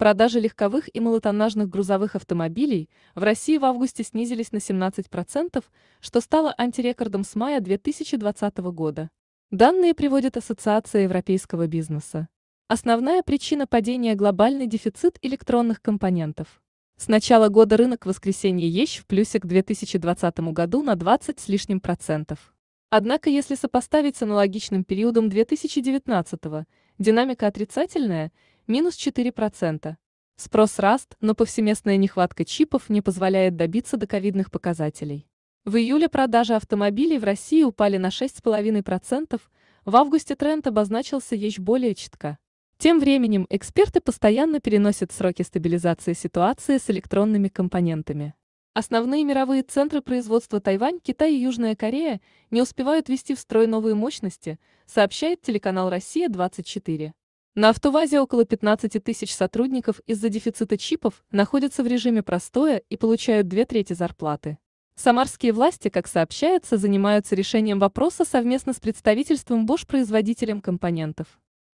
Продажи легковых и малотоннажных грузовых автомобилей в России в августе снизились на 17%, что стало антирекордом с мая 2020 года. Данные приводит Ассоциация европейского бизнеса. Основная причина падения – глобальный дефицит электронных компонентов. С начала года рынок воскресенье ЕЩ в плюсе к 2020 году на 20 с лишним процентов. Однако, если сопоставить с аналогичным периодом 2019 динамика отрицательная – минус 4%. Спрос раст, но повсеместная нехватка чипов не позволяет добиться доковидных показателей. В июле продажи автомобилей в России упали на 6,5%, в августе тренд обозначился еще более четко. Тем временем эксперты постоянно переносят сроки стабилизации ситуации с электронными компонентами. Основные мировые центры производства Тайвань, Китай и Южная Корея не успевают вести в строй новые мощности, сообщает телеканал «Россия-24». На «АвтоВАЗе» около 15 тысяч сотрудников из-за дефицита чипов находятся в режиме простоя и получают две трети зарплаты. Самарские власти, как сообщается, занимаются решением вопроса совместно с представительством Bosch-производителем компонентов.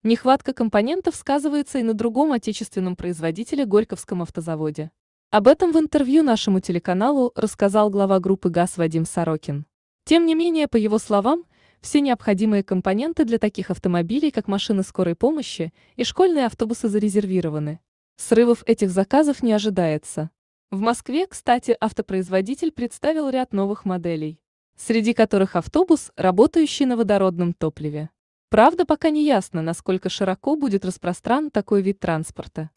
Нехватка компонентов сказывается и на другом отечественном производителе Горьковском автозаводе. Об этом в интервью нашему телеканалу рассказал глава группы «ГАЗ» Вадим Сорокин. Тем не менее, по его словам, все необходимые компоненты для таких автомобилей, как машины скорой помощи и школьные автобусы зарезервированы. Срывов этих заказов не ожидается. В Москве, кстати, автопроизводитель представил ряд новых моделей, среди которых автобус, работающий на водородном топливе. Правда, пока не ясно, насколько широко будет распространен такой вид транспорта.